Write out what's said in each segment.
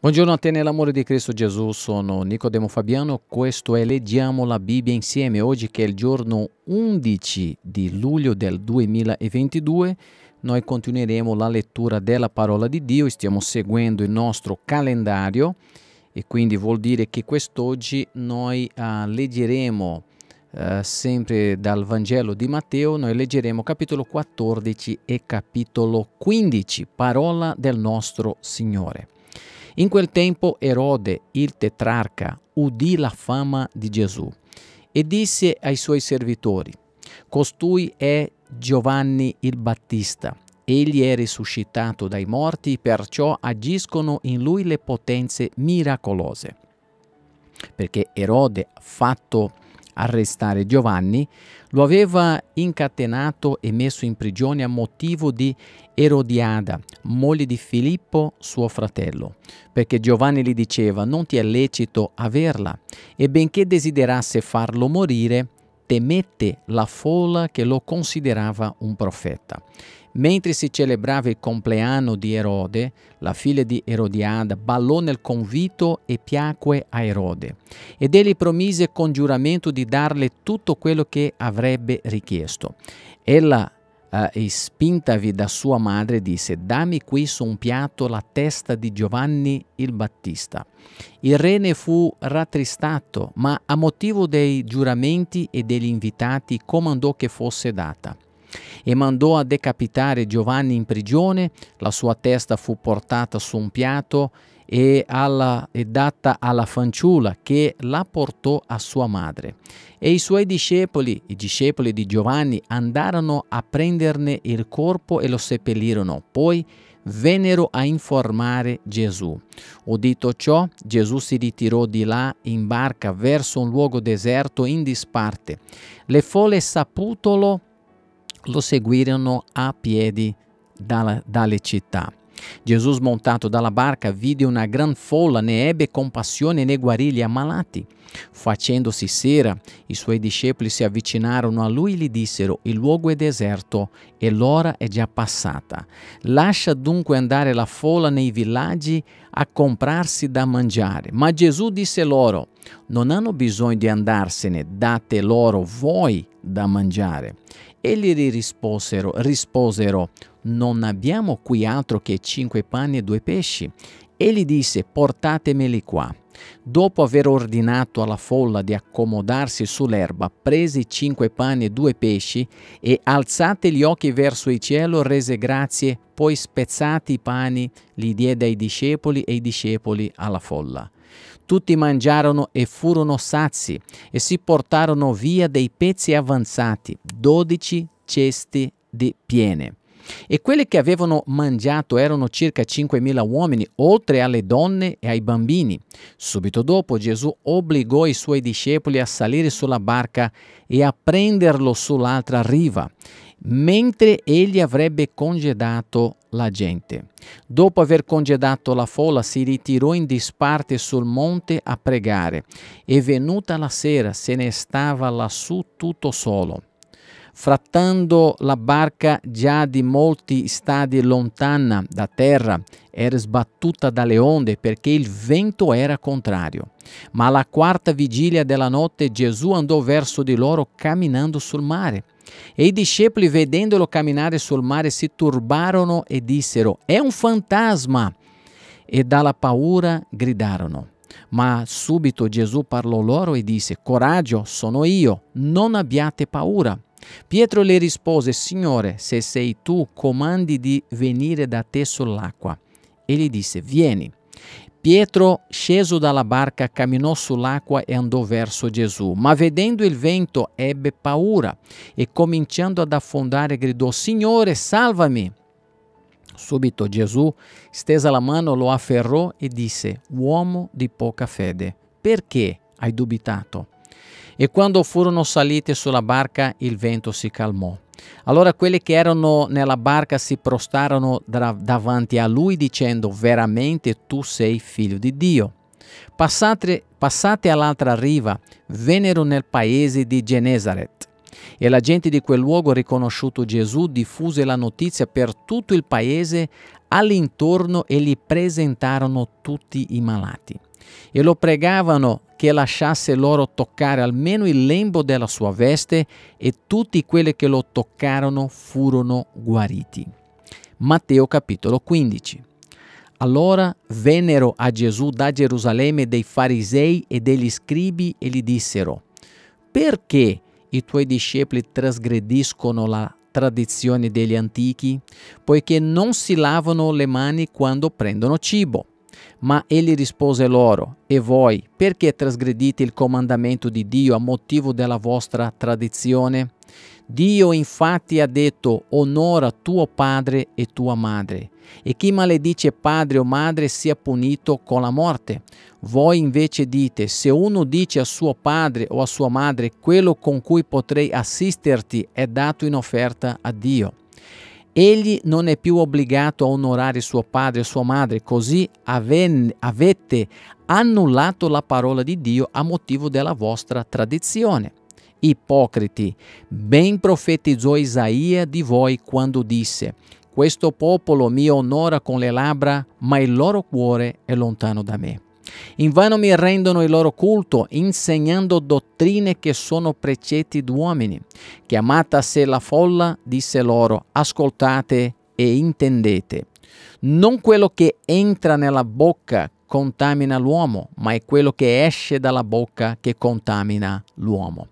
Buongiorno a te nell'amore di Cristo Gesù, sono Nicodemo Fabiano, questo è Leggiamo la Bibbia insieme oggi che è il giorno 11 di luglio del 2022. Noi continueremo la lettura della parola di Dio, stiamo seguendo il nostro calendario e quindi vuol dire che quest'oggi noi uh, leggeremo uh, sempre dal Vangelo di Matteo, noi leggeremo capitolo 14 e capitolo 15, parola del nostro Signore. In quel tempo Erode, il tetrarca, udì la fama di Gesù e disse ai suoi servitori, Costui è Giovanni il Battista. Egli è risuscitato dai morti, perciò agiscono in lui le potenze miracolose. Perché Erode, fatto arrestare Giovanni, lo aveva incatenato e messo in prigione a motivo di Erodiada, moglie di Filippo, suo fratello, perché Giovanni gli diceva non ti è lecito averla e benché desiderasse farlo morire, temette la folla che lo considerava un profeta. Mentre si celebrava il compleanno di Erode, la figlia di Erodiada ballò nel convito e piacque a Erode. Ed egli promise con giuramento di darle tutto quello che avrebbe richiesto. Ella eh, e spintavi da sua madre, disse: Dammi qui su un piatto la testa di Giovanni il Battista. Il re ne fu rattristato, ma a motivo dei giuramenti e degli invitati comandò che fosse data e mandò a decapitare Giovanni in prigione, la sua testa fu portata su un piatto e, alla, e, data alla fanciulla che la portò a sua madre. E i suoi discepoli, i discepoli di Giovanni, andarono a prenderne il corpo e lo seppellirono. Poi vennero a informare Gesù. Udito ciò, Gesù si ritirò di là in barca verso un luogo deserto in disparte. Le folle saputolo lo seguirono a piedi dalla, dalle città. Gesù smontato dalla barca vide una gran folla, ne ebbe compassione e ne guarì gli ammalati. Facendosi sera, i suoi discepoli si avvicinarono a lui e gli dissero: Il luogo è deserto e l'ora è già passata. Lascia dunque andare la folla nei villaggi a comprarsi da mangiare. Ma Gesù disse loro: Non hanno bisogno di andarsene, date loro voi da mangiare. E gli risposero, risposero, non abbiamo qui altro che cinque panni e due pesci. Egli disse, portatemeli qua. Dopo aver ordinato alla folla di accomodarsi sull'erba, prese cinque panni e due pesci e alzate gli occhi verso il cielo, rese grazie, poi spezzati i panni, li diede ai discepoli e i discepoli alla folla. Tutti mangiarono e furono sazi e si portarono via dei pezzi avanzati, dodici cesti di piene. E quelli che avevano mangiato erano circa 5.000 uomini, oltre alle donne e ai bambini. Subito dopo Gesù obbligò i suoi discepoli a salire sulla barca e a prenderlo sull'altra riva, mentre egli avrebbe congedato la gente. Dopo aver congedato la folla si ritirò in disparte sul monte a pregare e venuta la sera se ne stava lassù tutto solo frattando la barca già di molti stadi lontana da terra, era sbattuta dalle onde perché il vento era contrario. Ma alla quarta vigilia della notte Gesù andò verso di loro camminando sul mare. E i discepoli vedendolo camminare sul mare si turbarono e dissero, è un fantasma! E dalla paura gridarono. Ma subito Gesù parlò loro e disse, coraggio, sono io, non abbiate paura. Pietro le rispose, Signore, se sei tu, comandi di venire da te sull'acqua. Egli disse, vieni. Pietro, sceso dalla barca, camminò sull'acqua e andò verso Gesù, ma vedendo il vento ebbe paura e cominciando ad affondare gridò, Signore, salvami. Subito Gesù, stesa la mano, lo afferrò e disse, Uomo di poca fede, perché hai dubitato? E quando furono saliti sulla barca il vento si calmò. Allora quelli che erano nella barca si prostarono davanti a lui dicendo veramente tu sei figlio di Dio. Passate, passate all'altra riva, vennero nel paese di Genezaret. E la gente di quel luogo riconosciuto Gesù diffuse la notizia per tutto il paese all'intorno e gli presentarono tutti i malati. E lo pregavano che lasciasse loro toccare almeno il lembo della sua veste e tutti quelli che lo toccarono furono guariti. Matteo capitolo 15. Allora vennero a Gesù da Gerusalemme dei farisei e degli scribi e gli dissero, perché i tuoi discepoli trasgrediscono la tradizione degli antichi, poiché non si lavano le mani quando prendono cibo? Ma egli rispose loro, e voi, perché trasgredite il comandamento di Dio a motivo della vostra tradizione? Dio infatti ha detto, onora tuo padre e tua madre, e chi maledice padre o madre sia punito con la morte. Voi invece dite, se uno dice a suo padre o a sua madre, quello con cui potrei assisterti è dato in offerta a Dio Egli non è più obbligato a onorare suo padre e sua madre, così avenne, avete annullato la parola di Dio a motivo della vostra tradizione. Ipocriti, ben profetizzò Isaia di voi quando disse, questo popolo mi onora con le labbra, ma il loro cuore è lontano da me. Invano mi rendono il loro culto insegnando dottrine che sono precetti d'uomini. Chiamata se la folla, disse loro, ascoltate e intendete. Non quello che entra nella bocca contamina l'uomo, ma è quello che esce dalla bocca che contamina l'uomo.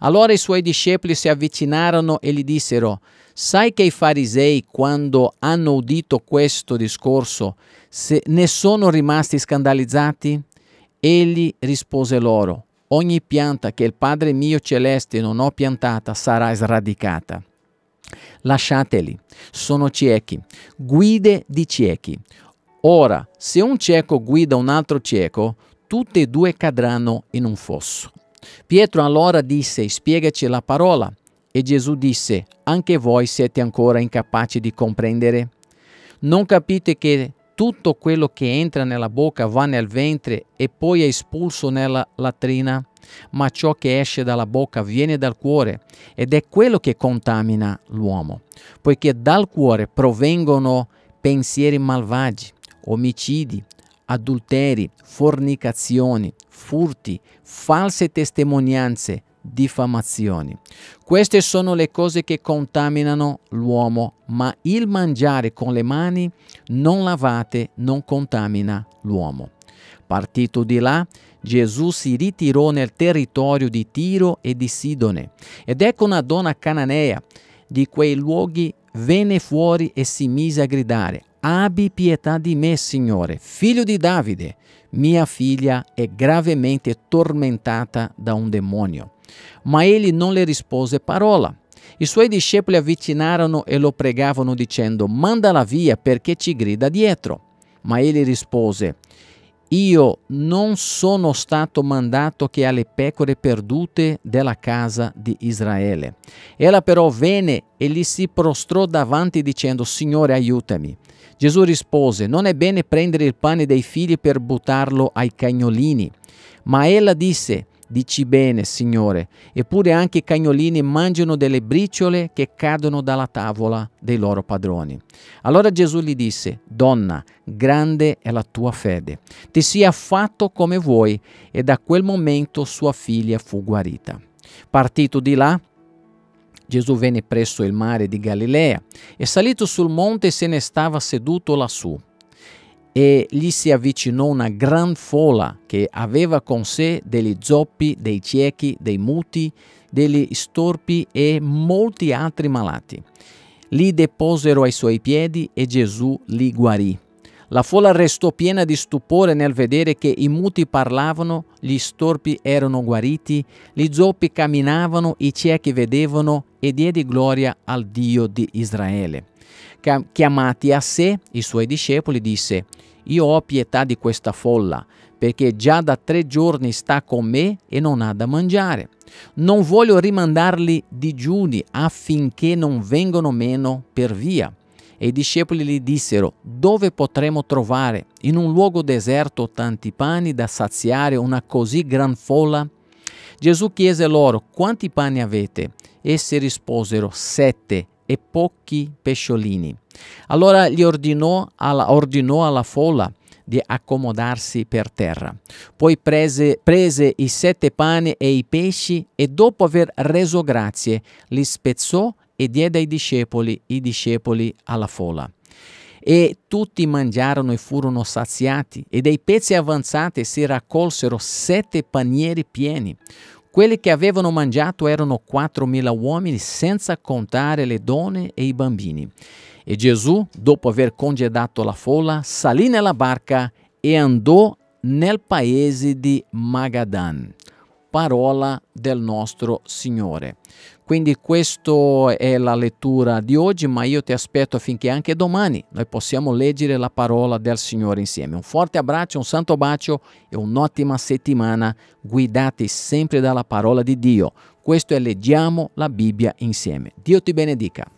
Allora i suoi discepoli si avvicinarono e gli dissero, sai che i farisei quando hanno udito questo discorso ne sono rimasti scandalizzati? Egli rispose loro, ogni pianta che il Padre mio celeste non ho piantata sarà sradicata. Lasciateli, sono ciechi, guide di ciechi. Ora, se un cieco guida un altro cieco, tutti e due cadranno in un fosso. Pietro allora disse, spiegaci la parola. E Gesù disse, anche voi siete ancora incapaci di comprendere? Non capite che tutto quello che entra nella bocca va nel ventre e poi è espulso nella latrina? Ma ciò che esce dalla bocca viene dal cuore ed è quello che contamina l'uomo, poiché dal cuore provengono pensieri malvagi, omicidi, adulteri, fornicazioni, furti, false testimonianze, diffamazioni. Queste sono le cose che contaminano l'uomo, ma il mangiare con le mani non lavate non contamina l'uomo. Partito di là, Gesù si ritirò nel territorio di Tiro e di Sidone ed ecco una donna cananea di quei luoghi venne fuori e si mise a gridare Abbi pietà di me, Signore, figlio di Davide. Mia figlia è gravemente tormentata da un demonio. Ma egli non le rispose parola. I suoi discepoli avvicinarono e lo pregavano dicendo, mandala via perché ci grida dietro. Ma egli rispose, io non sono stato mandato che alle pecore perdute della casa di Israele. Ella però venne e gli si prostrò davanti dicendo, Signore aiutami. Gesù rispose, non è bene prendere il pane dei figli per buttarlo ai cagnolini. Ma ella disse, Dici bene, Signore, eppure anche i cagnolini mangiano delle briciole che cadono dalla tavola dei loro padroni. Allora Gesù gli disse, Donna, grande è la tua fede, ti sia fatto come vuoi, e da quel momento sua figlia fu guarita. Partito di là, Gesù venne presso il mare di Galilea e salito sul monte se ne stava seduto lassù e gli si avvicinò una gran folla che aveva con sé degli zoppi, dei ciechi, dei muti, degli storpi e molti altri malati. Li deposero ai suoi piedi e Gesù li guarì. La folla restò piena di stupore nel vedere che i muti parlavano, gli storpi erano guariti, gli zoppi camminavano, i ciechi vedevano e diede gloria al Dio di Israele chiamati a sé i suoi discepoli, disse, io ho pietà di questa folla, perché già da tre giorni sta con me e non ha da mangiare. Non voglio rimandarli digiuni affinché non vengano meno per via. E i discepoli gli dissero, dove potremo trovare in un luogo deserto tanti pani da saziare una così gran folla? Gesù chiese loro, quanti pani avete? Essi risposero, sette e pochi pesciolini. Allora gli ordinò alla, ordinò alla folla di accomodarsi per terra. Poi prese, prese i sette pani e i pesci e dopo aver reso grazie li spezzò e diede ai discepoli, i discepoli alla folla. E tutti mangiarono e furono saziati, e dei pezzi avanzati si raccolsero sette panieri pieni. Quelli che avevano mangiato erano 4.000 uomini, senza contare le donne e i bambini. E Gesù, dopo aver congedato la folla, salì nella barca e andò nel paese di Magadan parola del nostro Signore. Quindi questa è la lettura di oggi, ma io ti aspetto affinché anche domani noi possiamo leggere la parola del Signore insieme. Un forte abbraccio, un santo bacio e un'ottima settimana guidati sempre dalla parola di Dio. Questo è Leggiamo la Bibbia insieme. Dio ti benedica.